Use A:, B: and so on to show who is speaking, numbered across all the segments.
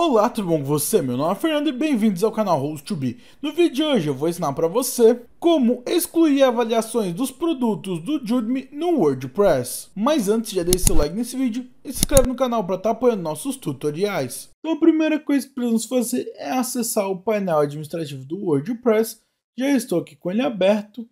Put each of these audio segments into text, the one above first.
A: Olá, tudo bom com você? Meu nome é Fernando e bem-vindos ao canal Host2B. No vídeo de hoje eu vou ensinar para você como excluir avaliações dos produtos do Judmi no WordPress. Mas antes, já deixe seu like nesse vídeo e se inscreve no canal para estar tá apoiando nossos tutoriais. Então a primeira coisa que precisamos fazer é acessar o painel administrativo do WordPress. Já estou aqui com ele aberto.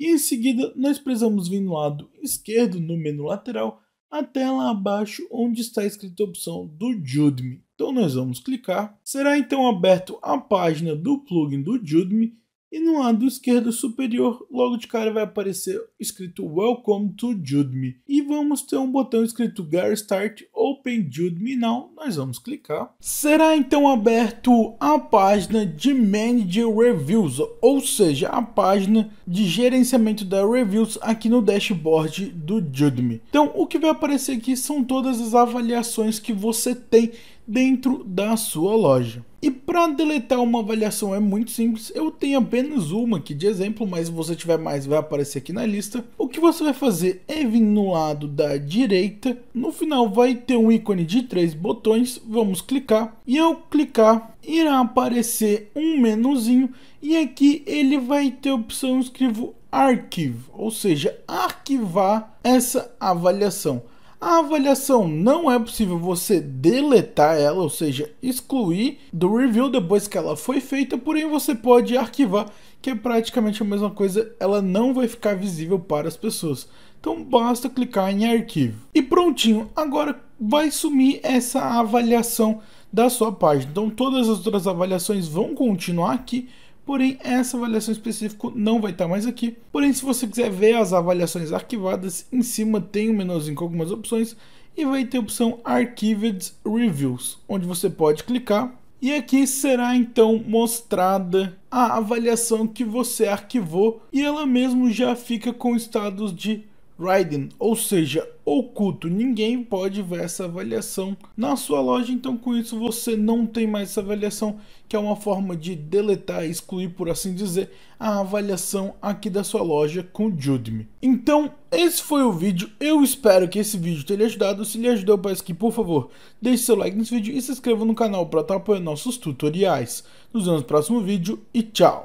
A: E em seguida, nós precisamos vir no lado esquerdo, no menu lateral, até lá abaixo onde está escrita a opção do Judmi. Então nós vamos clicar. Será então aberto a página do plugin do Judme e no lado esquerdo superior, logo de cara vai aparecer escrito Welcome to Judme. E vamos ter um botão escrito Get Start Open Judme Now. Nós vamos clicar. Será então aberto a página de Manager Reviews, ou seja, a página de gerenciamento da Reviews aqui no dashboard do Judme. Então, o que vai aparecer aqui são todas as avaliações que você tem dentro da sua loja. E para deletar uma avaliação é muito simples, eu tenho apenas uma aqui de exemplo, mas se você tiver mais vai aparecer aqui na lista. O que você vai fazer é vir no lado da direita, no final vai ter um ícone de três botões, vamos clicar, e ao clicar irá aparecer um menuzinho, e aqui ele vai ter a opção escrevo arquivo, ou seja, arquivar essa avaliação. A avaliação não é possível você deletar ela, ou seja, excluir do review depois que ela foi feita, porém você pode arquivar, que é praticamente a mesma coisa, ela não vai ficar visível para as pessoas. Então basta clicar em arquivo. E prontinho, agora vai sumir essa avaliação da sua página. Então todas as outras avaliações vão continuar aqui, Porém, essa avaliação específica não vai estar mais aqui. Porém, se você quiser ver as avaliações arquivadas, em cima tem um menuzinho com algumas opções e vai ter a opção Archived Reviews, onde você pode clicar e aqui será então mostrada a avaliação que você arquivou e ela mesmo já fica com estados de Raiden, ou seja, oculto. Ninguém pode ver essa avaliação na sua loja, então com isso você não tem mais essa avaliação, que é uma forma de deletar, excluir, por assim dizer, a avaliação aqui da sua loja com Judme. Então, esse foi o vídeo. Eu espero que esse vídeo tenha lhe ajudado. Se lhe ajudou, peço que, por favor, deixe seu like nesse vídeo e se inscreva no canal para estar apoiando nossos tutoriais. Nos vemos no próximo vídeo e tchau!